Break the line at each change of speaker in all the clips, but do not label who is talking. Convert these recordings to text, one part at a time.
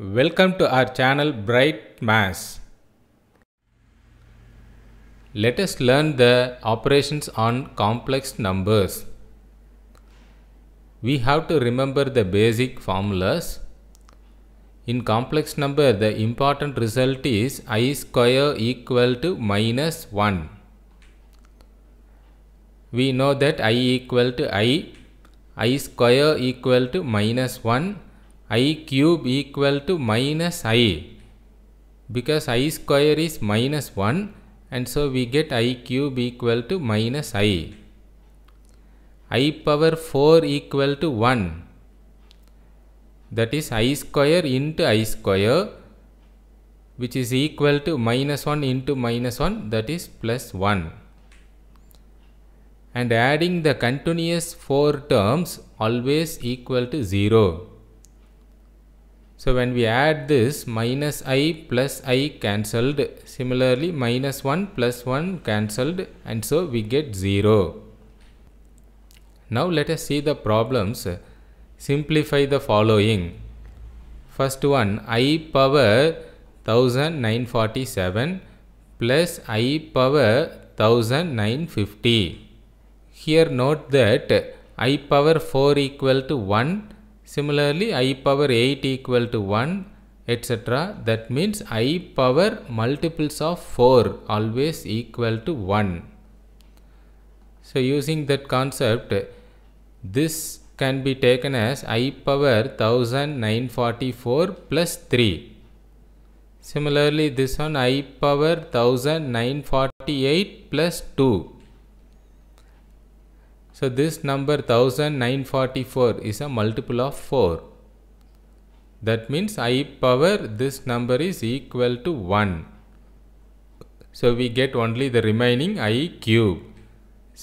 Welcome to our channel Bright Mass. Let us learn the operations on complex numbers. We have to remember the basic formulas. In complex number, the important result is i square equal to minus 1. We know that i equal to i, i square equal to minus 1 i cube equal to minus i because i square is minus 1 and so we get i cube equal to minus i i power 4 equal to 1 that is i square into i square which is equal to minus 1 into minus 1 that is plus 1 and adding the continuous 4 terms always equal to 0. So when we add this minus i plus i cancelled similarly minus 1 plus 1 cancelled and so we get 0. Now let us see the problems. Simplify the following. First one i power 1947 plus i power 1950. Here note that i power 4 equal to 1 Similarly, i power 8 equal to 1 etc. That means i power multiples of 4 always equal to 1. So using that concept, this can be taken as i power 1944 plus 3. Similarly, this one i power 1948 plus 2. So this number 1944 is a multiple of 4. That means i power this number is equal to 1. So we get only the remaining i cube.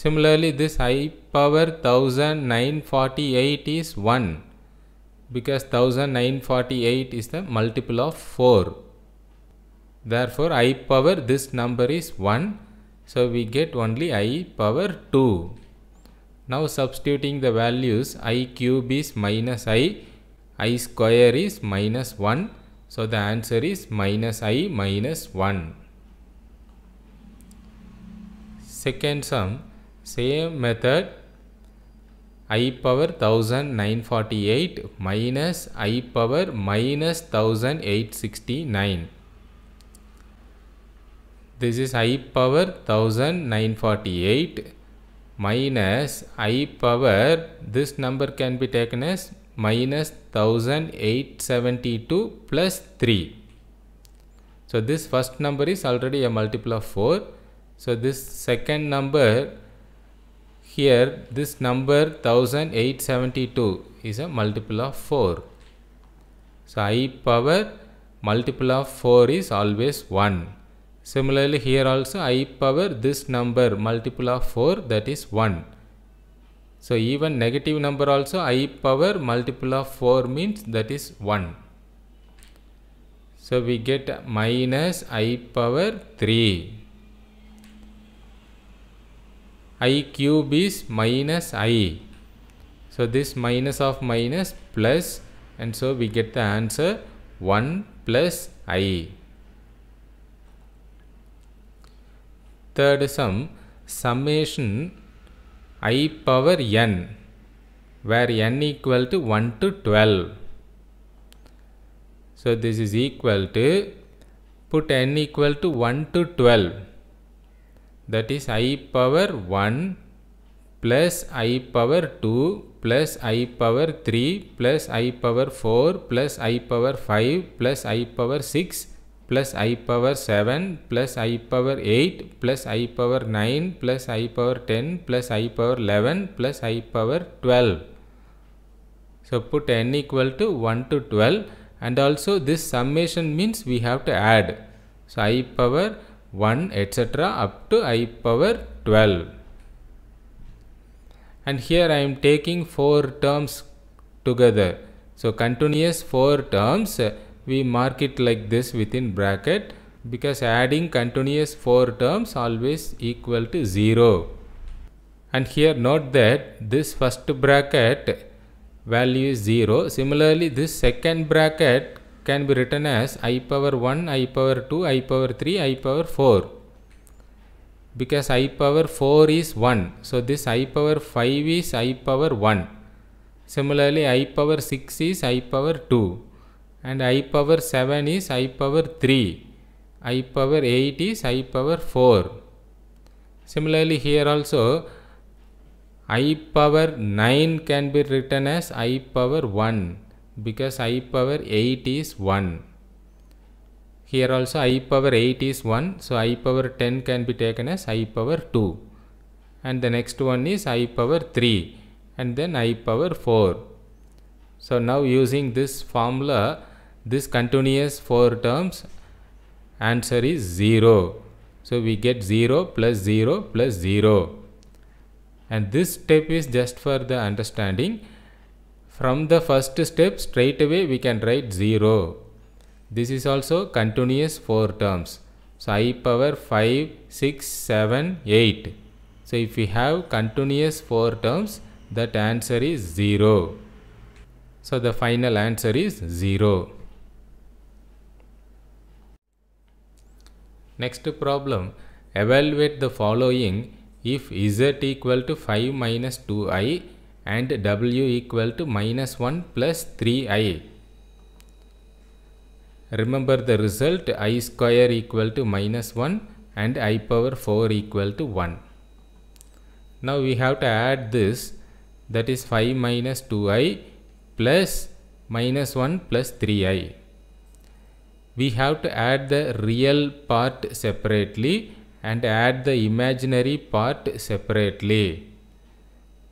Similarly this i power 1948 is 1 because 1948 is the multiple of 4. Therefore i power this number is 1. So we get only i power 2. Now substituting the values i cube is minus i, i square is minus 1. So the answer is minus i minus 1. Second sum, same method i power 1948 minus i power minus 1869. This is i power 1948 minus i power this number can be taken as minus 1872 plus 3. So this first number is already a multiple of 4. So this second number here this number 1872 is a multiple of 4. So i power multiple of 4 is always 1. Similarly here also i power this number multiple of 4 that is 1. So even negative number also i power multiple of 4 means that is 1. So we get minus i power 3. i cube is minus i. So this minus of minus plus and so we get the answer 1 plus i. third sum summation i power n where n equal to 1 to 12. So this is equal to put n equal to 1 to 12 that is i power 1 plus i power 2 plus i power 3 plus i power 4 plus i power 5 plus i power 6 plus i power 7 plus i power 8 plus i power 9 plus i power 10 plus i power 11 plus i power 12. So put n equal to 1 to 12 and also this summation means we have to add. So i power 1 etc up to i power 12. And here I am taking 4 terms together. So continuous 4 terms we mark it like this within bracket because adding continuous 4 terms always equal to 0 and here note that this first bracket value is 0 similarly this second bracket can be written as i power 1 i power 2 i power 3 i power 4 because i power 4 is 1 so this i power 5 is i power 1 similarly i power 6 is i power 2 and i power 7 is i power 3 i power 8 is i power 4 similarly here also i power 9 can be written as i power 1 because i power 8 is 1 here also i power 8 is 1 so i power 10 can be taken as i power 2 and the next one is i power 3 and then i power 4 so now using this formula this continuous 4 terms answer is 0 so we get 0 plus 0 plus 0 and this step is just for the understanding from the first step straight away we can write 0 this is also continuous 4 terms so i power 5 6 7 8 so if we have continuous 4 terms that answer is 0 so the final answer is 0 Next problem, evaluate the following if z equal to 5 minus 2i and w equal to minus 1 plus 3i. Remember the result i square equal to minus 1 and i power 4 equal to 1. Now we have to add this that is 5 minus 2i plus minus 1 plus 3i we have to add the real part separately and add the imaginary part separately.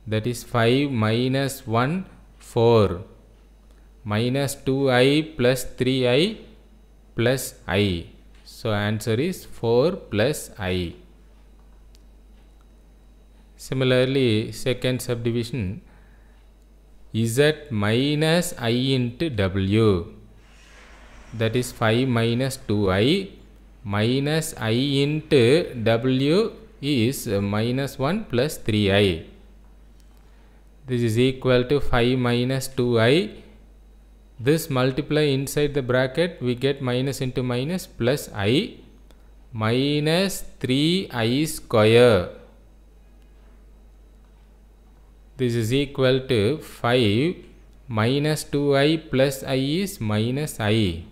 That is 5 minus 1, 4 minus 2i plus 3i plus i. So answer is 4 plus i. Similarly, second subdivision z minus i into w that is 5 minus 2i minus i into w is minus 1 plus 3i. This is equal to 5 minus 2i. This multiply inside the bracket we get minus into minus plus i minus 3i square. This is equal to 5 minus 2i plus i is minus i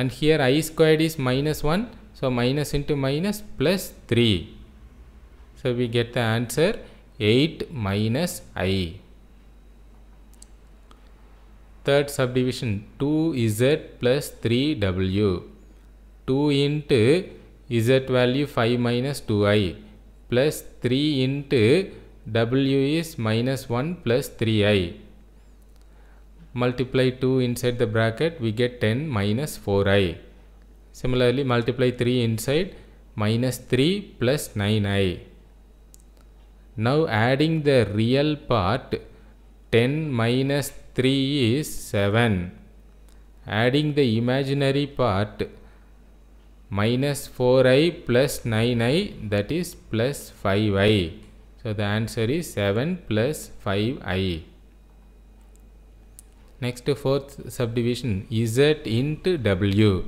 and here i squared is minus 1 so minus into minus plus 3 so we get the answer 8 minus i third subdivision 2z plus 3w 2 into z value 5 minus 2i plus 3 into w is minus 1 plus 3i multiply 2 inside the bracket we get 10 minus 4i. Similarly multiply 3 inside minus 3 plus 9i. Now adding the real part 10 minus 3 is 7. Adding the imaginary part minus 4i plus 9i that is plus 5i. So the answer is 7 plus 5i. Next fourth subdivision Z into W.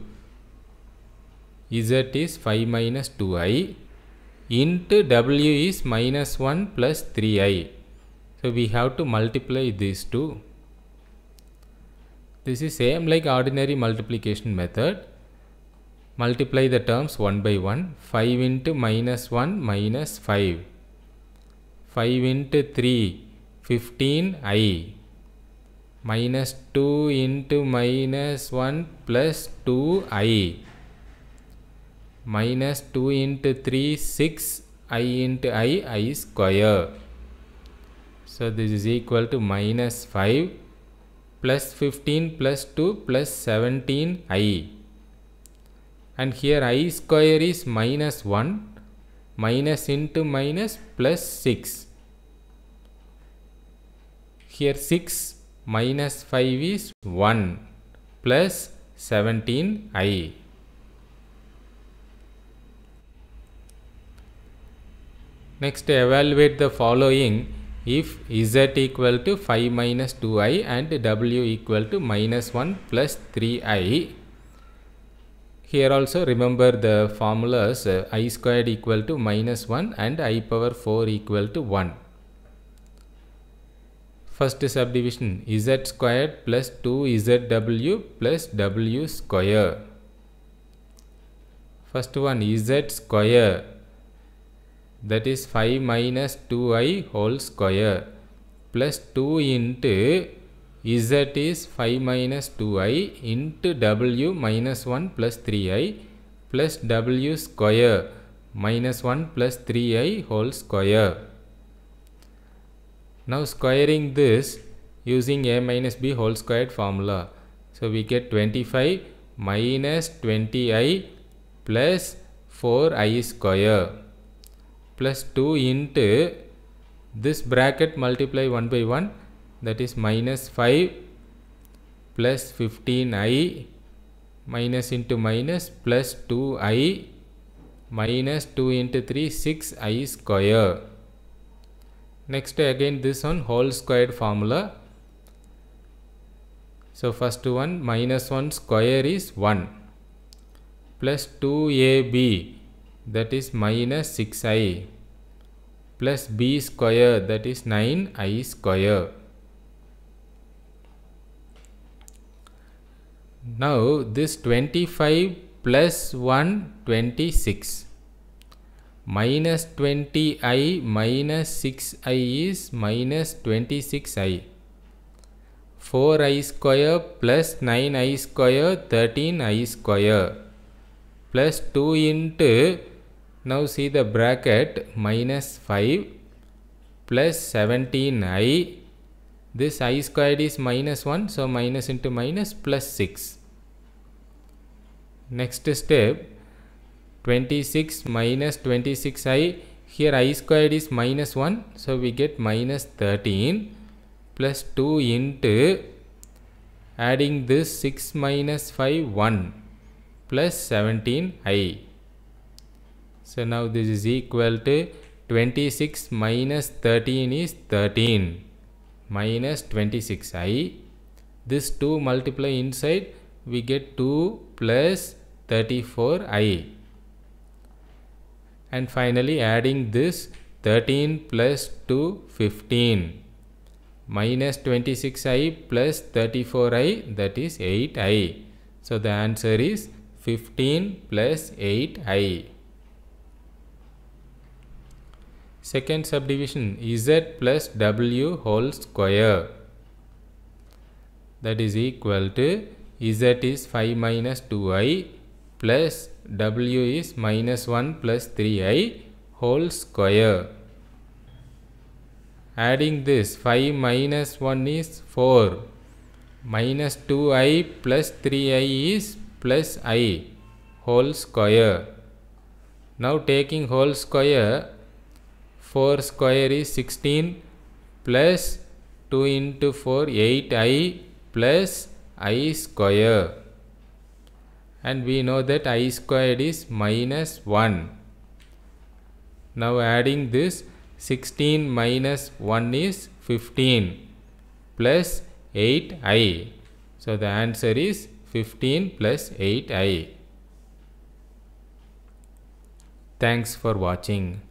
Z is 5 minus 2i into W is minus 1 plus 3i. So we have to multiply these two. This is same like ordinary multiplication method. Multiply the terms one by one. 5 into minus 1 minus 5. 5 into 3, 15i minus 2 into minus 1 plus 2i minus 2 into 3 6 i into i i square so this is equal to minus 5 plus 15 plus 2 plus 17 i and here i square is minus 1 minus into minus plus 6 here 6 minus 5 is 1 plus 17i. Next evaluate the following if z equal to 5 minus 2i and w equal to minus 1 plus 3i. Here also remember the formulas i squared equal to minus 1 and i power 4 equal to 1. First subdivision z squared plus 2zw plus w square. First one z square that is 5 minus 2i whole square plus 2 into z is 5 minus 2i into w minus 1 plus 3i plus w square minus 1 plus 3i whole square. Now squaring this using a minus b whole squared formula. So we get 25 minus 20i plus 4i square plus 2 into this bracket multiply 1 by 1 that is minus 5 plus 15i minus into minus plus 2i minus 2 into 3 6i square next again this one whole squared formula so first one minus 1 square is 1 plus 2ab that is minus 6i plus b square that is 9i square. Now this 25 plus 1 26 minus 20i minus 6i is minus 26i. 4i square plus 9i square 13i square plus 2 into now see the bracket minus 5 plus 17i this i squared is minus 1 so minus into minus plus 6 next step 26 minus 26i here i squared is minus 1 so we get minus 13 plus 2 into adding this 6 minus 5 1 plus 17i so now this is equal to 26 minus 13 is 13 minus 26i this 2 multiply inside we get 2 plus 34i and finally adding this 13 plus 2 15 minus 26i plus 34i that is 8i. So the answer is 15 plus 8i. Second subdivision z plus w whole square that is equal to z is 5 minus 2i plus w is minus 1 plus 3i whole square. Adding this 5 minus 1 is 4 minus 2i plus 3i is plus i whole square. Now taking whole square 4 square is 16 plus 2 into 4 8i plus i square and we know that i squared is minus 1. Now adding this 16 minus 1 is 15 plus 8i. So the answer is 15 plus 8i. Thanks for watching.